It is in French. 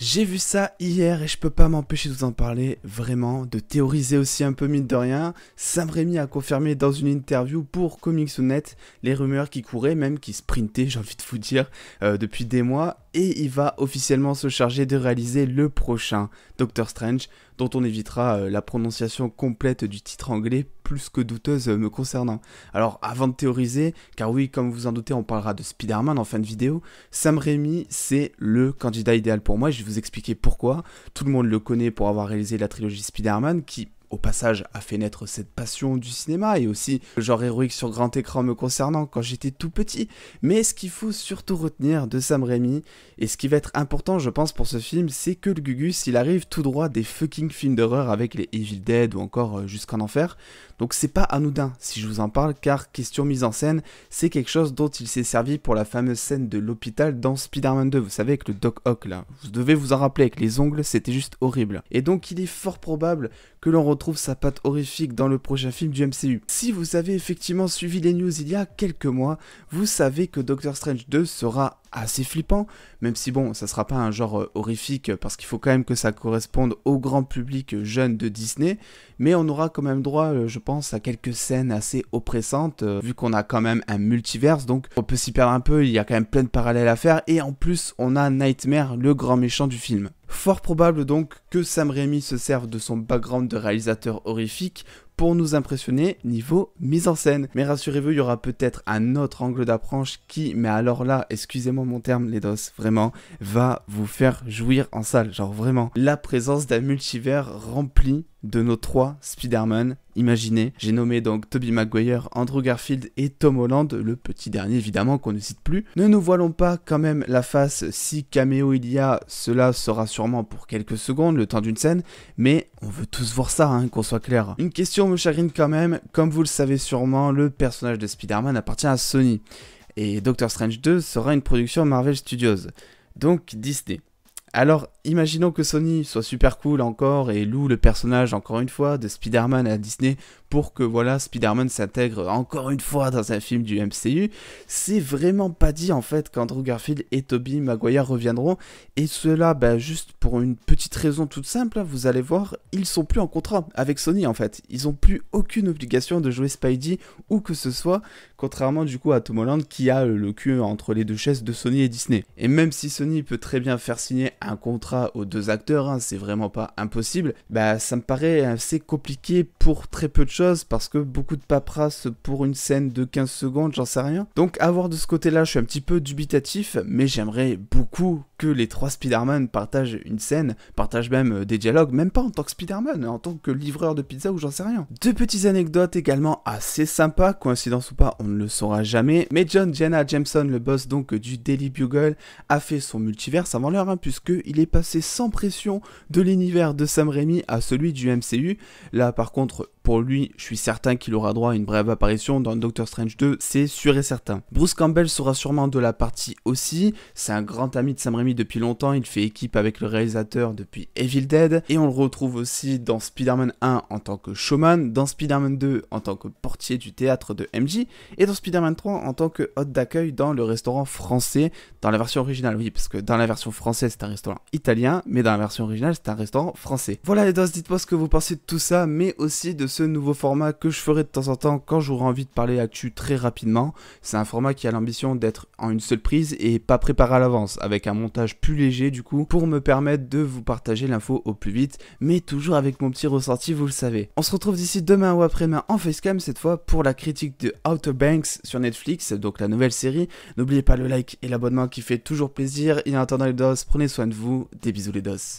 J'ai vu ça hier et je peux pas m'empêcher de vous en parler, vraiment, de théoriser aussi un peu mine de rien. Sam Raimi a confirmé dans une interview pour Comics Onet les rumeurs qui couraient, même qui sprintaient, j'ai envie de vous dire, euh, depuis des mois et il va officiellement se charger de réaliser le prochain Doctor Strange, dont on évitera euh, la prononciation complète du titre anglais plus que douteuse euh, me concernant. Alors avant de théoriser, car oui, comme vous en doutez, on parlera de Spider-Man en fin de vidéo, Sam Raimi, c'est le candidat idéal pour moi, je vais vous expliquer pourquoi. Tout le monde le connaît pour avoir réalisé la trilogie Spider-Man, qui au passage, a fait naître cette passion du cinéma et aussi le genre héroïque sur grand écran me concernant quand j'étais tout petit. Mais ce qu'il faut surtout retenir de Sam Raimi, et ce qui va être important, je pense, pour ce film, c'est que le Gugus, il arrive tout droit des fucking films d'horreur avec les Evil Dead ou encore euh, Jusqu'en Enfer. Donc c'est pas anodin si je vous en parle, car question mise en scène, c'est quelque chose dont il s'est servi pour la fameuse scène de l'hôpital dans Spider-Man 2. Vous savez, avec le Doc Ock là, vous devez vous en rappeler, avec les ongles, c'était juste horrible. Et donc il est fort probable que l'on retrouve sa patte horrifique dans le prochain film du MCU. Si vous avez effectivement suivi les news il y a quelques mois, vous savez que Doctor Strange 2 sera assez flippant, même si bon, ça sera pas un genre euh, horrifique parce qu'il faut quand même que ça corresponde au grand public jeune de Disney, mais on aura quand même droit, euh, je pense, à quelques scènes assez oppressantes euh, vu qu'on a quand même un multiverse, donc on peut s'y perdre un peu, il y a quand même plein de parallèles à faire et en plus, on a Nightmare, le grand méchant du film. Fort probable donc que Sam Raimi se serve de son background de réalisateur horrifique pour nous impressionner niveau mise en scène. Mais rassurez-vous, il y aura peut-être un autre angle d'approche qui, mais alors là, excusez-moi mon terme, les dos, vraiment, va vous faire jouir en salle. Genre vraiment, la présence d'un multivers rempli de nos trois Spider-Man imaginez. J'ai nommé donc Toby Maguire, Andrew Garfield et Tom Holland, le petit dernier évidemment qu'on ne cite plus. Ne nous voilons pas quand même la face, si caméo il y a, cela sera sûrement pour quelques secondes, le temps d'une scène, mais on veut tous voir ça, hein, qu'on soit clair. Une question me chagrine quand même, comme vous le savez sûrement, le personnage de Spider-Man appartient à Sony, et Doctor Strange 2 sera une production Marvel Studios, donc Disney. Alors imaginons que Sony soit super cool encore et loue le personnage encore une fois de Spider-Man à Disney pour que voilà Spider-Man s'intègre encore une fois dans un film du MCU, c'est vraiment pas dit en fait qu'Andrew Garfield et Toby Maguire reviendront et cela ben, juste pour une petite raison toute simple, hein, vous allez voir, ils sont plus en contrat avec Sony en fait, ils ont plus aucune obligation de jouer Spidey ou que ce soit, contrairement du coup à Tom Holland qui a le cul entre les deux chaises de Sony et Disney. Et même si Sony peut très bien faire signer un contrat aux deux acteurs, hein, c'est vraiment pas impossible, bah ça me paraît assez compliqué pour très peu de choses parce que beaucoup de paperasse pour une scène de 15 secondes, j'en sais rien. Donc à voir de ce côté-là, je suis un petit peu dubitatif, mais j'aimerais beaucoup que les trois Spider-Man partagent une scène, partagent même euh, des dialogues, même pas en tant que Spider-Man, en tant que livreur de pizza ou j'en sais rien. Deux petites anecdotes également assez sympas, coïncidence ou pas, on ne le saura jamais, mais John Jenna Jameson, le boss donc du Daily Bugle, a fait son multiverse avant l'heure, hein, puisque puisqu'il est passé c'est sans pression de l'univers de Sam Raimi à celui du MCU. Là par contre, pour lui, je suis certain qu'il aura droit à une brève apparition dans Doctor Strange 2, c'est sûr et certain. Bruce Campbell sera sûrement de la partie aussi, c'est un grand ami de Sam Raimi depuis longtemps, il fait équipe avec le réalisateur depuis Evil Dead, et on le retrouve aussi dans Spider-Man 1 en tant que showman, dans Spider-Man 2 en tant que portier du théâtre de MJ, et dans Spider-Man 3 en tant que hôte d'accueil dans le restaurant français, dans la version originale, oui, parce que dans la version française c'est un restaurant italien, mais dans la version originale, c'est un restaurant français. Voilà les dos, dites-moi ce que vous pensez de tout ça, mais aussi de ce nouveau format que je ferai de temps en temps quand j'aurai envie de parler actu très rapidement. C'est un format qui a l'ambition d'être en une seule prise et pas préparé à l'avance, avec un montage plus léger du coup, pour me permettre de vous partager l'info au plus vite, mais toujours avec mon petit ressorti, vous le savez. On se retrouve d'ici demain ou après-demain en facecam cette fois pour la critique de Outer Banks sur Netflix, donc la nouvelle série. N'oubliez pas le like et l'abonnement qui fait toujours plaisir. Et en attendant les dos prenez soin de vous des bisous les dos.